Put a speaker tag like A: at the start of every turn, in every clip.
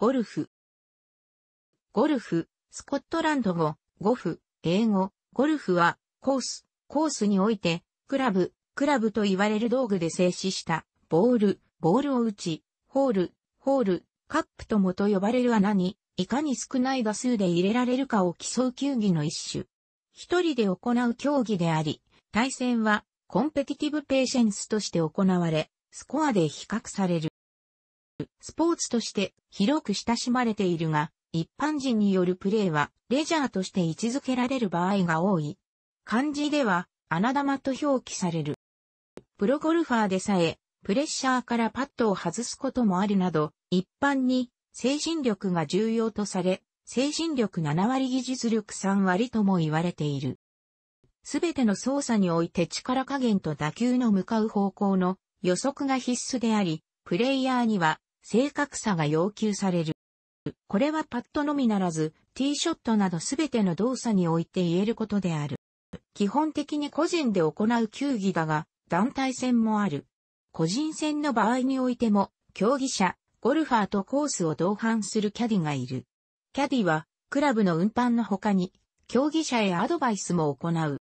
A: ゴルフ。ゴルフ、スコットランド語、ゴフ、英語、ゴルフは、コース、コースにおいて、クラブ、クラブと言われる道具で静止した、ボール、ボールを打ち、ホール、ホール、カップともと呼ばれる穴に、いかに少ない打数で入れられるかを競う球技の一種。一人で行う競技であり、対戦は、コンペティティブペーシェンスとして行われ、スコアで比較される。スポーツとして広く親しまれているが、一般人によるプレーはレジャーとして位置づけられる場合が多い。漢字では穴玉と表記される。プロゴルファーでさえ、プレッシャーからパットを外すこともあるなど、一般に精神力が重要とされ、精神力7割技術力3割とも言われている。すべての操作において力加減と打球の向かう方向の予測が必須であり、プレイヤーには正確さが要求される。これはパッドのみならず、ティーショットなどすべての動作において言えることである。基本的に個人で行う球技だが、団体戦もある。個人戦の場合においても、競技者、ゴルファーとコースを同伴するキャディがいる。キャディは、クラブの運搬の他に、競技者へアドバイスも行う。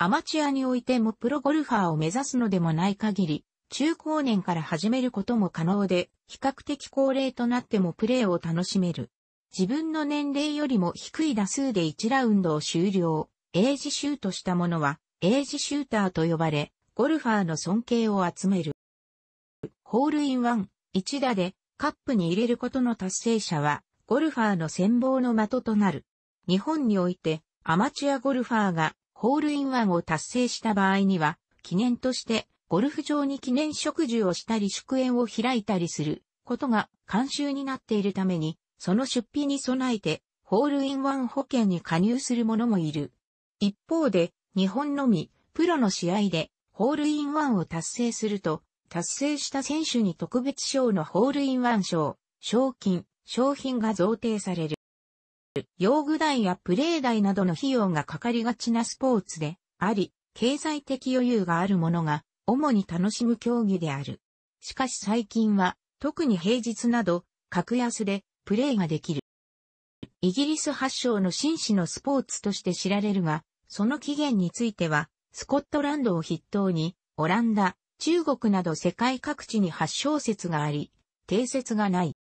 A: アマチュアにおいてもプロゴルファーを目指すのでもない限り、中高年から始めることも可能で、比較的高齢となってもプレーを楽しめる。自分の年齢よりも低い打数で1ラウンドを終了、エイジシュートしたものは、エイジシューターと呼ばれ、ゴルファーの尊敬を集める。ホールインワン、1打でカップに入れることの達成者は、ゴルファーの先望の的となる。日本において、アマチュアゴルファーがホールインワンを達成した場合には、記念としてゴルフ場に記念植樹をしたり祝宴を開いたりすることが慣習になっているために、その出費に備えて、ホールインワン保険に加入する者もいる。一方で、日本のみ、プロの試合で、ホールインワンを達成すると、達成した選手に特別賞のホールインワン賞、賞金、賞品が贈呈される。用具代やプレー代などの費用がかかりがちなスポーツであり、経済的余裕があるものが主に楽しむ競技である。しかし最近は、特に平日など、格安でプレーができる。イギリス発祥の紳士のスポーツとして知られるが、その起源については、スコットランドを筆頭に、オランダ、中国など世界各地に発祥説があり、定説がない。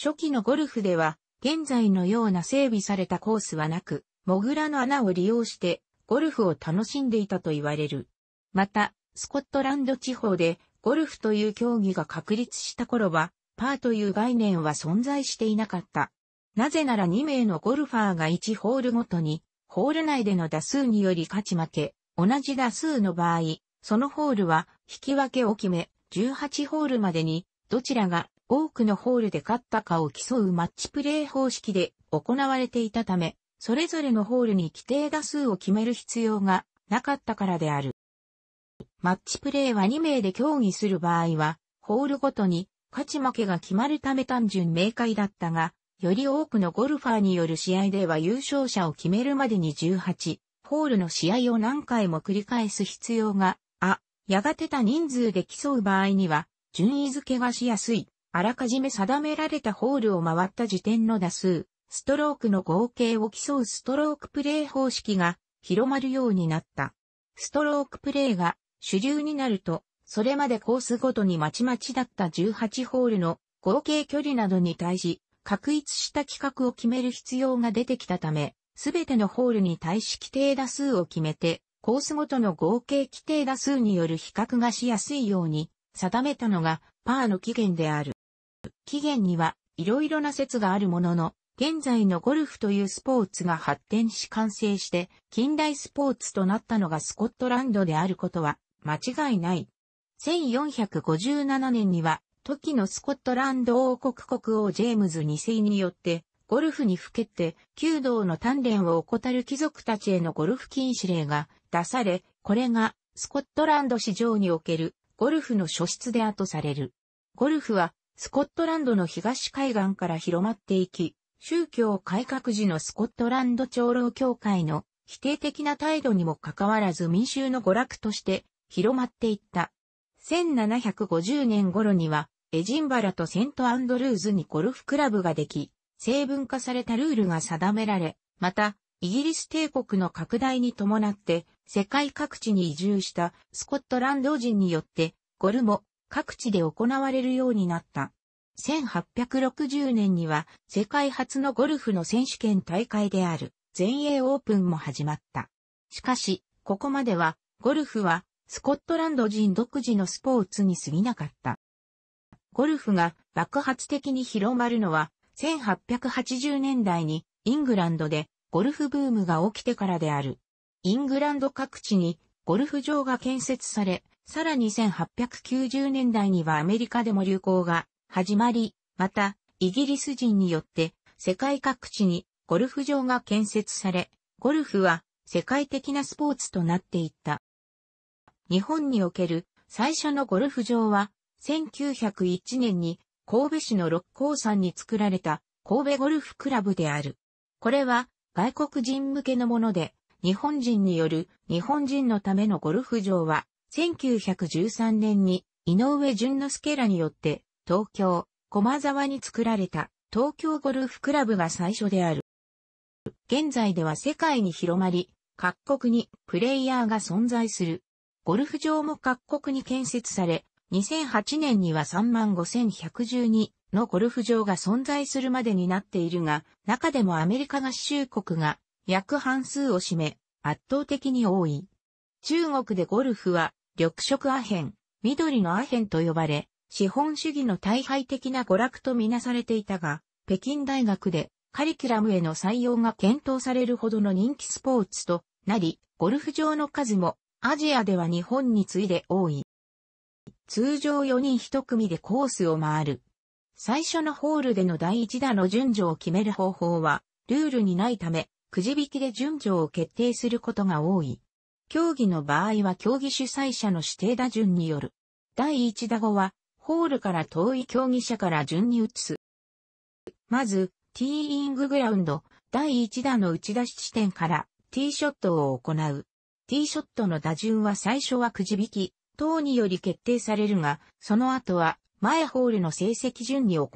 A: 初期のゴルフでは、現在のような整備されたコースはなく、モグラの穴を利用して、ゴルフを楽しんでいたと言われる。また、スコットランド地方でゴルフという競技が確立した頃は、パーという概念は存在していなかった。なぜなら2名のゴルファーが1ホールごとに、ホール内での打数により勝ち負け、同じ打数の場合、そのホールは引き分けを決め、18ホールまでに、どちらが多くのホールで勝ったかを競うマッチプレー方式で行われていたため、それぞれのホールに規定打数を決める必要がなかったからである。マッチプレーは2名で競技する場合は、ホールごとに勝ち負けが決まるため単純明快だったが、より多くのゴルファーによる試合では優勝者を決めるまでに18、ホールの試合を何回も繰り返す必要が、あ、やがてた人数で競う場合には、順位付けがしやすい、あらかじめ定められたホールを回った時点の打数、ストロークの合計を競うストロークプレー方式が広まるようになった。ストロークプレーが主流になると、それまでコースごとにまちまちだった18ホールの合計距離などに対し、確一した規格を決める必要が出てきたため、すべてのホールに対し規定打数を決めて、コースごとの合計規定打数による比較がしやすいように定めたのがパーの起源である。起源にはいろいろな説があるものの、現在のゴルフというスポーツが発展し完成して近代スポーツとなったのがスコットランドであることは間違いない。1457年には、時のスコットランド王国国王ジェームズ2世によって、ゴルフにふけて、弓道の鍛錬を怠る貴族たちへのゴルフ禁止令が出され、これがスコットランド市場におけるゴルフの初出であとされる。ゴルフはスコットランドの東海岸から広まっていき、宗教改革時のスコットランド長老協会の否定的な態度にもかかわらず民衆の娯楽として広まっていった。1750年頃には、エジンバラとセントアンドルーズにゴルフクラブができ、成分化されたルールが定められ、また、イギリス帝国の拡大に伴って、世界各地に移住したスコットランド人によって、ゴルも各地で行われるようになった。1860年には世界初のゴルフの選手権大会である全英オープンも始まった。しかし、ここまではゴルフはスコットランド人独自のスポーツに過ぎなかった。ゴルフが爆発的に広まるのは1880年代にイングランドでゴルフブームが起きてからである。イングランド各地にゴルフ場が建設され、さらに1890年代にはアメリカでも流行が始まり、またイギリス人によって世界各地にゴルフ場が建設され、ゴルフは世界的なスポーツとなっていった。日本における最初のゴルフ場は、1901年に神戸市の六甲山に作られた神戸ゴルフクラブである。これは外国人向けのもので、日本人による日本人のためのゴルフ場は、1913年に井上淳之介らによって東京、駒沢に作られた東京ゴルフクラブが最初である。現在では世界に広まり、各国にプレイヤーが存在する。ゴルフ場も各国に建設され、2008年には35,112のゴルフ場が存在するまでになっているが、中でもアメリカ合衆国が約半数を占め、圧倒的に多い。中国でゴルフは、緑色アヘン、緑のアヘンと呼ばれ、資本主義の大敗的な娯楽とみなされていたが、北京大学でカリキュラムへの採用が検討されるほどの人気スポーツとなり、ゴルフ場の数もアジアでは日本に次いで多い。通常4人1組でコースを回る。最初のホールでの第1打の順序を決める方法は、ルールにないため、くじ引きで順序を決定することが多い。競技の場合は競技主催者の指定打順による。第1打後は、ホールから遠い競技者から順に移す。まず、ティーインググラウンド、第1打の打ち出し地点からティーショットを行う。ティーショットの打順は最初はくじ引き、等により決定されるが、その後は前ホールの成績順に行う。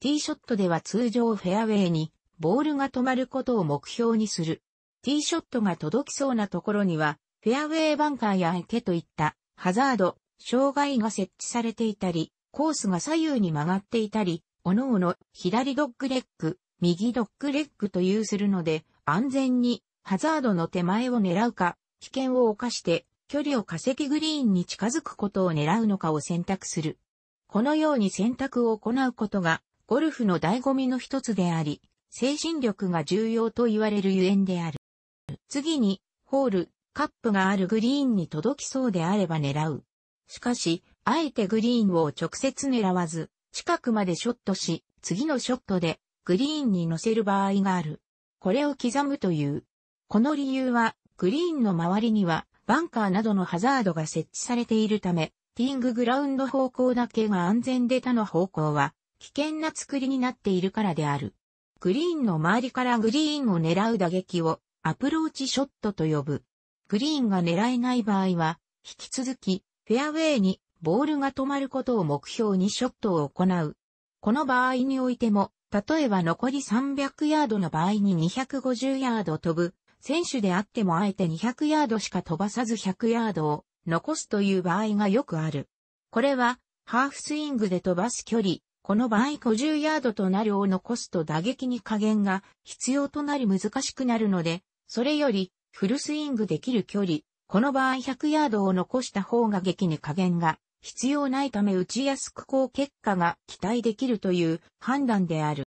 A: ティーショットでは通常フェアウェイにボールが止まることを目標にする。ティーショットが届きそうなところには、フェアウェイバンカーや池といったハザード、障害が設置されていたり、コースが左右に曲がっていたり、おのおの左ドッグレッグ、右ドッグレッグというするので、安全にハザードの手前を狙うか、危険を犯して距離を化石グリーンに近づくことを狙うのかを選択する。このように選択を行うことがゴルフの醍醐味の一つであり、精神力が重要と言われるゆえんである。次に、ホール、カップがあるグリーンに届きそうであれば狙う。しかし、あえてグリーンを直接狙わず、近くまでショットし、次のショットでグリーンに乗せる場合がある。これを刻むという。この理由は、グリーンの周りには、バンカーなどのハザードが設置されているため、ティンググラウンド方向だけが安全で他の方向は、危険な作りになっているからである。グリーンの周りからグリーンを狙う打撃をアプローチショットと呼ぶ。グリーンが狙えない場合は、引き続きフェアウェイにボールが止まることを目標にショットを行う。この場合においても、例えば残り300ヤードの場合に250ヤード飛ぶ選手であってもあえて200ヤードしか飛ばさず100ヤードを残すという場合がよくある。これは、ハーフスイングで飛ばす距離、この場合50ヤードとなるを残すと打撃に加減が必要となり難しくなるので、それよりフルスイングできる距離、この場合100ヤードを残した方が激に加減が必要ないため打ちやすく高結果が期待できるという判断である。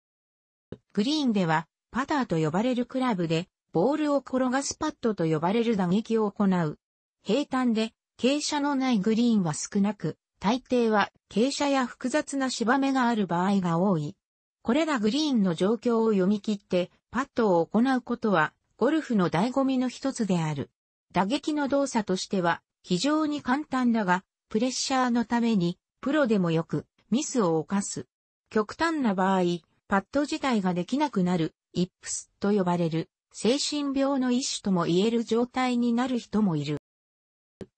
A: グリーンではパターと呼ばれるクラブでボールを転がすパッドと呼ばれる打撃を行う。平坦で、傾斜のないグリーンは少なく、大抵は傾斜や複雑な芝目がある場合が多い。これらグリーンの状況を読み切ってパッドを行うことはゴルフの醍醐味の一つである。打撃の動作としては非常に簡単だがプレッシャーのためにプロでもよくミスを犯す。極端な場合、パッド自体ができなくなるイップスと呼ばれる。精神病の一種とも言える状態になる人もいる。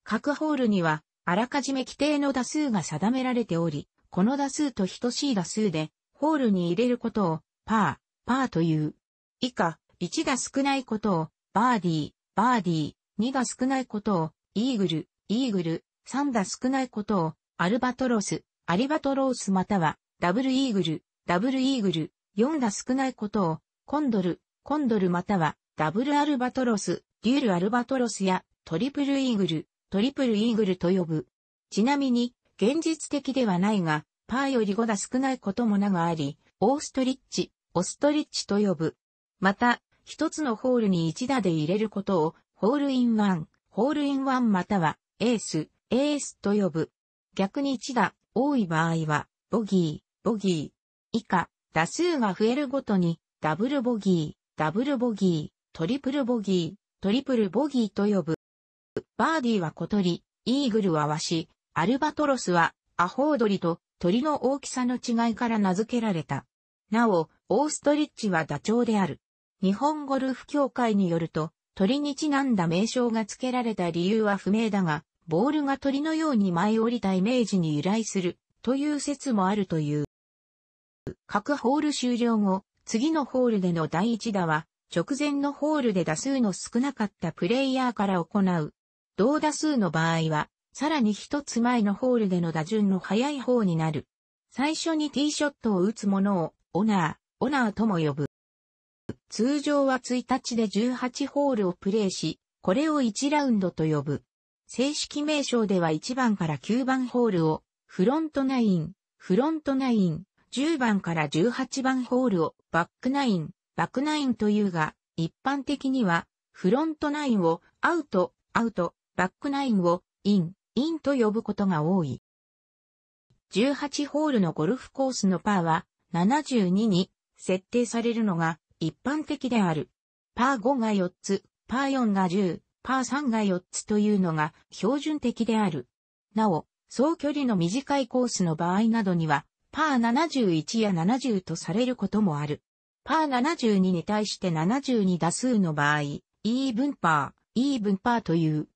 A: 各ホールには、あらかじめ規定の打数が定められており、この打数と等しい打数で、ホールに入れることを、パー、パーという。以下、1が少ないことを、バーディー、バーディー、2が少ないことを、イーグル、イーグル、3が少ないことを、アルバトロス、アリバトロースまたは、ダブルイーグル、ダブルイーグル、4が少ないことを、コンドル、コンドルまたはダブルアルバトロス、デュールアルバトロスやトリプルイーグル、トリプルイーグルと呼ぶ。ちなみに、現実的ではないが、パーより5打少ないことも名があり、オーストリッチ、オストリッチと呼ぶ。また、一つのホールに一打で入れることを、ホールインワン、ホールインワンまたは、エース、エースと呼ぶ。逆に一打、多い場合は、ボギー、ボギー。以下、打数が増えるごとに、ダブルボギー、ダブルボギー、トリプルボギー、トリプルボギーと呼ぶ。バーディーは小鳥、イーグルはワシ、アルバトロスはアホウドリと鳥の大きさの違いから名付けられた。なお、オーストリッチはダチョウである。日本ゴルフ協会によると、鳥にちなんだ名称が付けられた理由は不明だが、ボールが鳥のように舞い降りたイメージに由来するという説もあるという。各ホール終了後、次のホールでの第1打は、直前のホールで打数の少なかったプレイヤーから行う。同打数の場合は、さらに一つ前のホールでの打順の早い方になる。最初にティーショットを打つものを、オナー、オナーとも呼ぶ。通常は1日で18ホールをプレイし、これを1ラウンドと呼ぶ。正式名称では1番から9番ホールを、フロントナイン、フロントナイン、10番から18番ホールをバックナイン、バックナインというが、一般的にはフロントナインをアウト、アウト、バックナインをイン、インと呼ぶことが多い。18ホールのゴルフコースのパーは72に設定されるのが一般的である。パー5が4つ、パー4が10、パー3が4つというのが標準的である。なお、総距離の短いコースの場合などには、パー71や70とされることもある。パー72に対して72打数の場合、イーブンパー、イーブンパーという。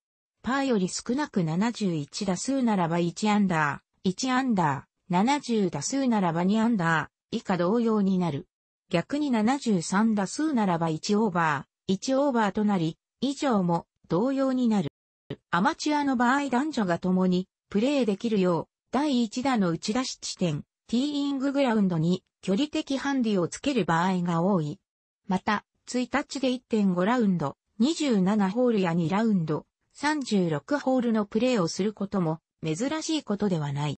A: パーより少なく71打数ならば1アンダー、1アンダー、70打数ならば2アンダー、以下同様になる。逆に73打数ならば1オーバー、1オーバーとなり、以上も同様になる。アマチュアの場合男女が共にプレーできるよう、第1打の打ち出し地点、ティーインググラウンドに距離的ハンディをつける場合が多い。また、1日で1.5ラウンド、27ホールや2ラウンド、36ホールのプレーをすることも珍しいことではない。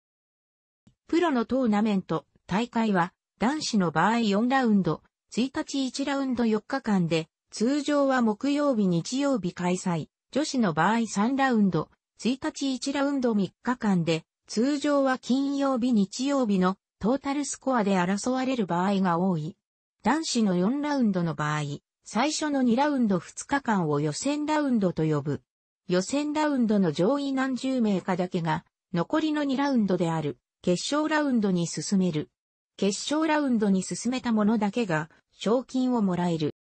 A: プロのトーナメント、大会は男子の場合4ラウンド、1日1ラウンド4日間で、通常は木曜日日曜日開催、女子の場合3ラウンド、1日1ラウンド3日間で、通常は金曜日日曜日のトータルスコアで争われる場合が多い。男子の4ラウンドの場合、最初の2ラウンド2日間を予選ラウンドと呼ぶ。予選ラウンドの上位何十名かだけが、残りの2ラウンドである、決勝ラウンドに進める。決勝ラウンドに進めた者だけが、賞金をもらえる。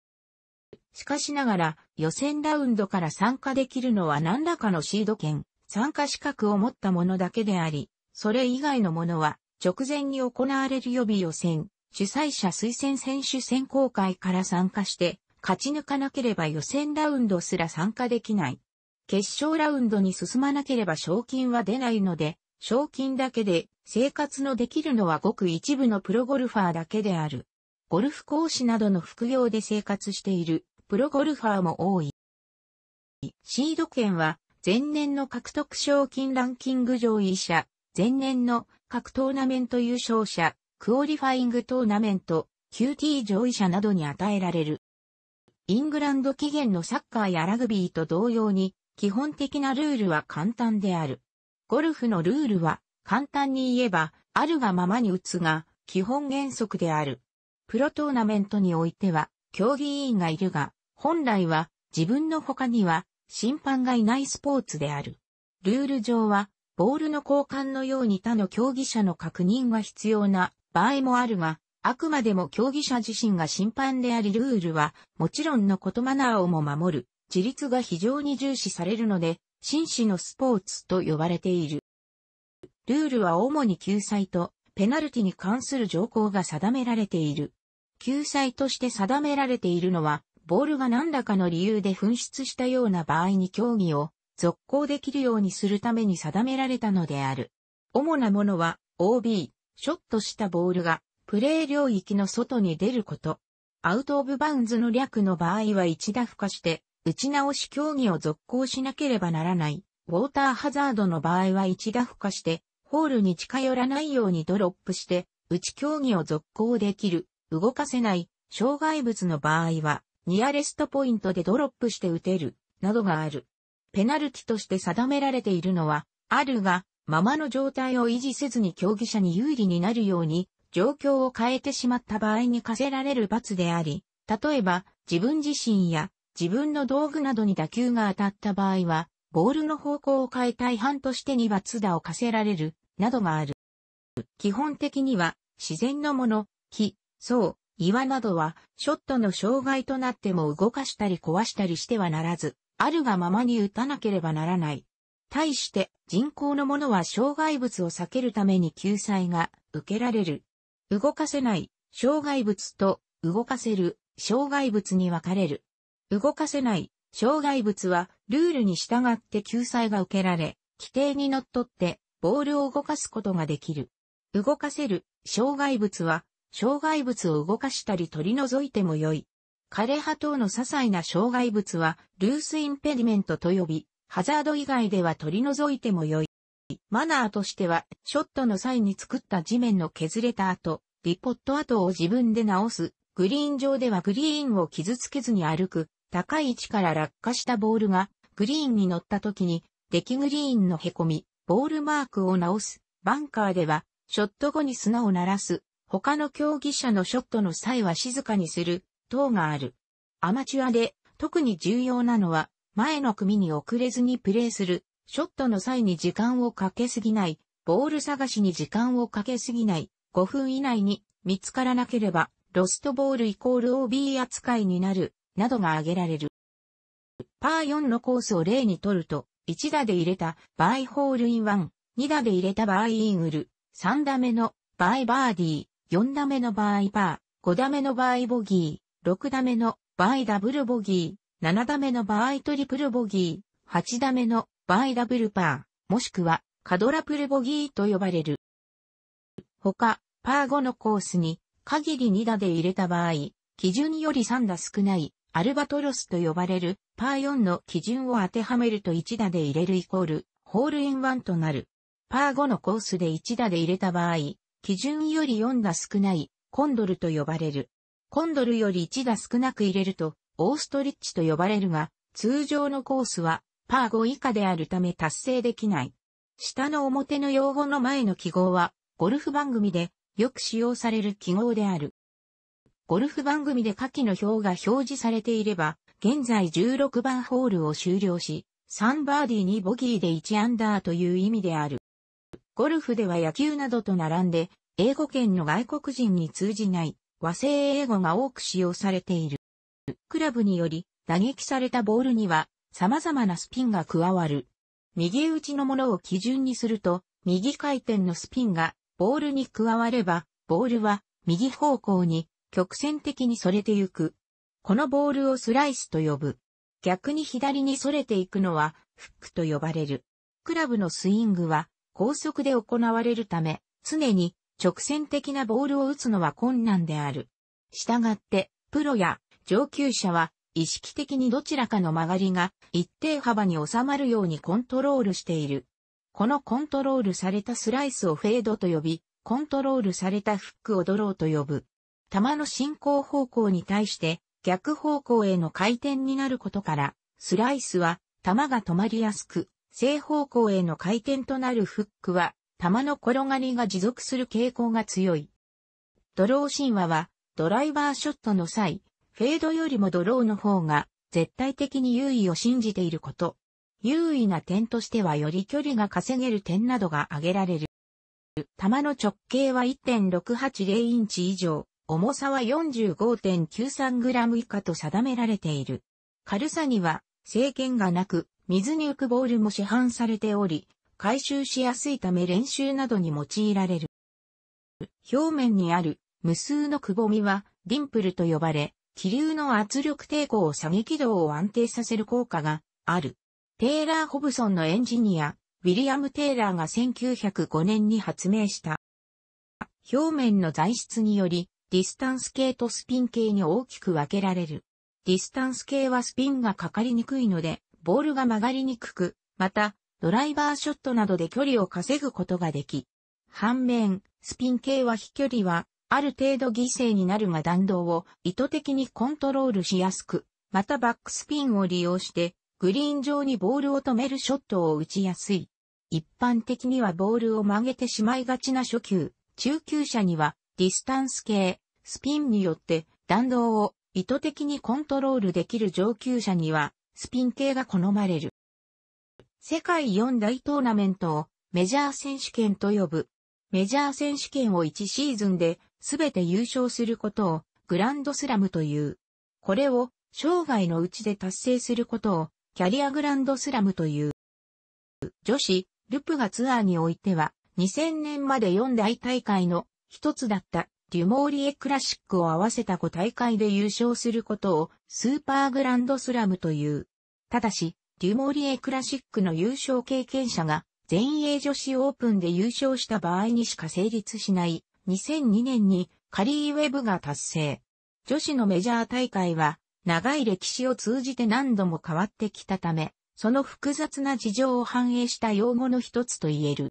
A: しかしながら、予選ラウンドから参加できるのは何らかのシード権、参加資格を持った者だけであり、それ以外の者は、直前に行われる予備予選、主催者推薦選手選考会から参加して、勝ち抜かなければ予選ラウンドすら参加できない。決勝ラウンドに進まなければ賞金は出ないので、賞金だけで生活のできるのはごく一部のプロゴルファーだけである。ゴルフ講師などの副業で生活しているプロゴルファーも多い。シード権は前年の獲得賞金ランキング上位者、前年の各トーナメント優勝者、クオリファイングトーナメント、QT 上位者などに与えられる。イングランド起源のサッカーやラグビーと同様に、基本的なルールは簡単である。ゴルフのルールは、簡単に言えば、あるがままに打つが、基本原則である。プロトーナメントにおいては、競技委員がいるが、本来は、自分の他には、審判がいないスポーツである。ルール上は、ボールの交換のように他の競技者の確認が必要な場合もあるが、あくまでも競技者自身が審判でありルールは、もちろんのことマナーをも守る、自立が非常に重視されるので、紳士のスポーツと呼ばれている。ルールは主に救済とペナルティに関する条項が定められている。救済として定められているのは、ボールが何らかの理由で紛失したような場合に競技を続行できるようにするために定められたのである。主なものは OB、ショットしたボールがプレー領域の外に出ること。アウトオブバウンズの略の場合は一打付加して打ち直し競技を続行しなければならない。ウォーターハザードの場合は一打付加して、ホールに近寄らないようにドロップして、打ち競技を続行できる、動かせない、障害物の場合は、ニアレストポイントでドロップして打てる、などがある。ペナルティとして定められているのは、あるが、ままの状態を維持せずに競技者に有利になるように、状況を変えてしまった場合に課せられる罰であり、例えば、自分自身や自分の道具などに打球が当たった場合は、ボールの方向を変えたい反としてに罰打を課せられる、などがある。基本的には、自然のもの、木、層、岩などは、ショットの障害となっても動かしたり壊したりしてはならず、あるがままに打たなければならない。対して、人工のものは障害物を避けるために救済が受けられる。動かせない、障害物と、動かせる、障害物に分かれる。動かせない、障害物は、ルールに従って救済が受けられ、規定に則っって、ボールを動かすことができる。動かせる、障害物は、障害物を動かしたり取り除いても良い。枯葉等の些細な障害物は、ルースインペディメントと呼び、ハザード以外では取り除いても良い。マナーとしては、ショットの際に作った地面の削れた跡、リポット跡を自分で直す。グリーン上ではグリーンを傷つけずに歩く。高い位置から落下したボールが、グリーンに乗った時に、デキグリーンの凹み、ボールマークを直す。バンカーでは、ショット後に砂を鳴らす。他の競技者のショットの際は静かにする等がある。アマチュアで特に重要なのは前の組に遅れずにプレーする、ショットの際に時間をかけすぎない、ボール探しに時間をかけすぎない、5分以内に見つからなければ、ロストボールイコール OB 扱いになる、などが挙げられる。パー4のコースを例にとると、1打で入れた場合ホールインワン、2打で入れた場合イーグル、3打目の場合バーディー、4打目の場合パー、5打目の場合ボギー、6打目の場合ダブルボギー、7打目の場合トリプルボギー、8打目の場合ダブルパー、もしくはカドラプルボギーと呼ばれる。他、パー5のコースに限り2打で入れた場合、基準より3打少ないアルバトロスと呼ばれるパー4の基準を当てはめると1打で入れるイコールホールインワンとなる。パー5のコースで1打で入れた場合、基準より4打少ないコンドルと呼ばれる。コンドルより1打少なく入れると、オーストリッチと呼ばれるが、通常のコースは、パー5以下であるため達成できない。下の表の用語の前の記号は、ゴルフ番組でよく使用される記号である。ゴルフ番組で下記の表が表示されていれば、現在16番ホールを終了し、3バーディー2ボギーで1アンダーという意味である。ゴルフでは野球などと並んで、英語圏の外国人に通じない和製英語が多く使用されている。クラブにより打撃されたボールには様々なスピンが加わる。右打ちのものを基準にすると、右回転のスピンがボールに加われば、ボールは右方向に曲線的にそれてゆく。このボールをスライスと呼ぶ。逆に左にそれていくのはフックと呼ばれる。クラブのスイングは高速で行われるため、常に直線的なボールを打つのは困難である。したがって、プロや上級者は意識的にどちらかの曲がりが一定幅に収まるようにコントロールしている。このコントロールされたスライスをフェードと呼び、コントロールされたフックをドローと呼ぶ。球の進行方向に対して逆方向への回転になることから、スライスは球が止まりやすく、正方向への回転となるフックは、球の転がりが持続する傾向が強い。ドロー神話は、ドライバーショットの際、フェードよりもドローの方が、絶対的に優位を信じていること。優位な点としてはより距離が稼げる点などが挙げられる。球の直径は1.680インチ以上、重さは 45.93g 以下と定められている。軽さには制限がなく、水に浮くボールも市販されており、回収しやすいため練習などに用いられる。表面にある無数のくぼみはディンプルと呼ばれ、気流の圧力抵抗を下げ軌道を安定させる効果がある。テイラー・ホブソンのエンジニア、ウィリアム・テイラーが1905年に発明した。表面の材質により、ディスタンス系とスピン系に大きく分けられる。ディスタンス系はスピンがかかりにくいので、ボールが曲がりにくく、また、ドライバーショットなどで距離を稼ぐことができ、反面、スピン系は飛距離は、ある程度犠牲になるが弾道を意図的にコントロールしやすく、またバックスピンを利用して、グリーン上にボールを止めるショットを打ちやすい。一般的にはボールを曲げてしまいがちな初級、中級者には、ディスタンス系、スピンによって弾道を意図的にコントロールできる上級者には、スピン系が好まれる。世界4大トーナメントをメジャー選手権と呼ぶ。メジャー選手権を1シーズンで全て優勝することをグランドスラムという。これを生涯のうちで達成することをキャリアグランドスラムという。女子、ルプがツアーにおいては2000年まで4大大会の一つだったデュモーリエクラシックを合わせた5大会で優勝することをスーパーグランドスラムという。ただし、デュモーリエクラシックの優勝経験者が全英女子オープンで優勝した場合にしか成立しない2002年にカリーウェブが達成。女子のメジャー大会は長い歴史を通じて何度も変わってきたため、その複雑な事情を反映した用語の一つと言える。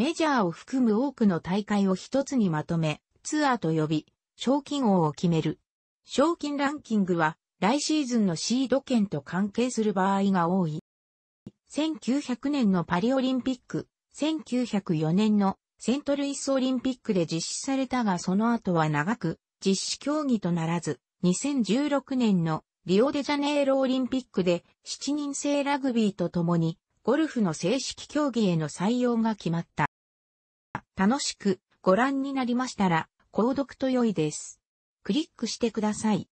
A: メジャーを含む多くの大会を一つにまとめ、ツアーと呼び、賞金王を決める。賞金ランキングは、来シーズンのシード権と関係する場合が多い。1900年のパリオリンピック、1904年のセントルイスオリンピックで実施されたがその後は長く実施競技とならず、2016年のリオデジャネイロオリンピックで7人制ラグビーと共にゴルフの正式競技への採用が決まった。楽しくご覧になりましたら、購読と良いです。クリックしてください。